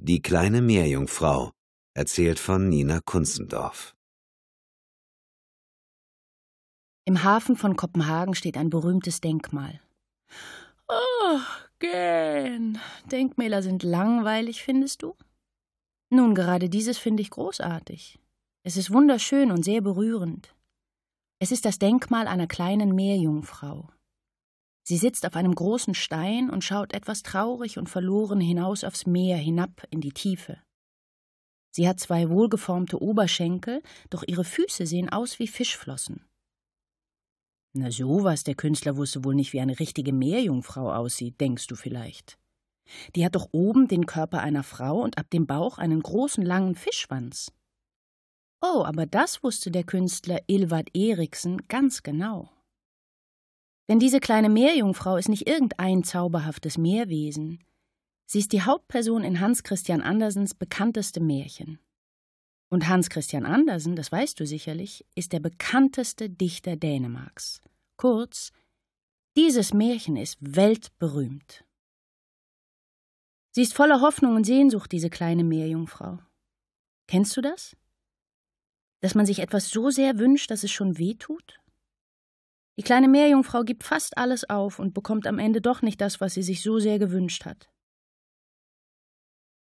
Die kleine Meerjungfrau, erzählt von Nina Kunzendorf. Im Hafen von Kopenhagen steht ein berühmtes Denkmal. Oh, Gen, Denkmäler sind langweilig, findest du? Nun, gerade dieses finde ich großartig. Es ist wunderschön und sehr berührend. Es ist das Denkmal einer kleinen Meerjungfrau, Sie sitzt auf einem großen Stein und schaut etwas traurig und verloren hinaus aufs Meer hinab in die Tiefe. Sie hat zwei wohlgeformte Oberschenkel, doch ihre Füße sehen aus wie Fischflossen. Na so was, der Künstler wusste wohl nicht, wie eine richtige Meerjungfrau aussieht, denkst du vielleicht. Die hat doch oben den Körper einer Frau und ab dem Bauch einen großen langen Fischschwanz. Oh, aber das wusste der Künstler Ilvard Eriksen ganz genau. Denn diese kleine Meerjungfrau ist nicht irgendein zauberhaftes Meerwesen. Sie ist die Hauptperson in Hans Christian Andersens bekanntestem Märchen. Und Hans Christian Andersen, das weißt du sicherlich, ist der bekannteste Dichter Dänemarks. Kurz, dieses Märchen ist weltberühmt. Sie ist voller Hoffnung und Sehnsucht, diese kleine Meerjungfrau. Kennst du das? Dass man sich etwas so sehr wünscht, dass es schon weh tut? Die kleine Meerjungfrau gibt fast alles auf und bekommt am Ende doch nicht das, was sie sich so sehr gewünscht hat.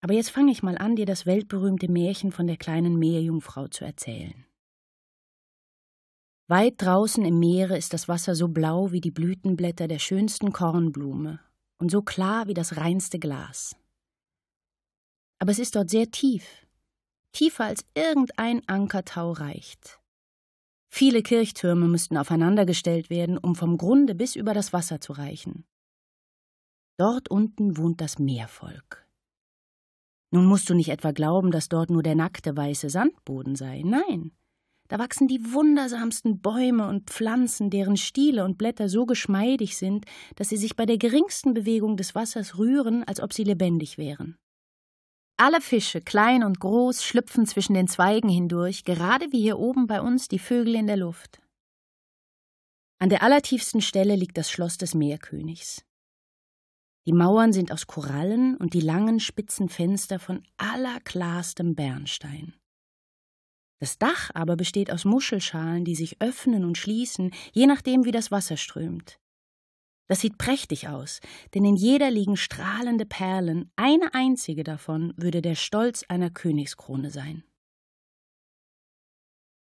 Aber jetzt fange ich mal an, dir das weltberühmte Märchen von der kleinen Meerjungfrau zu erzählen. Weit draußen im Meere ist das Wasser so blau wie die Blütenblätter der schönsten Kornblume und so klar wie das reinste Glas. Aber es ist dort sehr tief, tiefer als irgendein Ankertau reicht. Viele Kirchtürme müssten aufeinandergestellt werden, um vom Grunde bis über das Wasser zu reichen. Dort unten wohnt das Meervolk. Nun musst du nicht etwa glauben, dass dort nur der nackte weiße Sandboden sei. Nein, da wachsen die wundersamsten Bäume und Pflanzen, deren Stiele und Blätter so geschmeidig sind, dass sie sich bei der geringsten Bewegung des Wassers rühren, als ob sie lebendig wären. Alle Fische, klein und groß, schlüpfen zwischen den Zweigen hindurch, gerade wie hier oben bei uns die Vögel in der Luft. An der allertiefsten Stelle liegt das Schloss des Meerkönigs. Die Mauern sind aus Korallen und die langen spitzen Fenster von allerklarstem Bernstein. Das Dach aber besteht aus Muschelschalen, die sich öffnen und schließen, je nachdem, wie das Wasser strömt. Das sieht prächtig aus, denn in jeder liegen strahlende Perlen, eine einzige davon würde der Stolz einer Königskrone sein.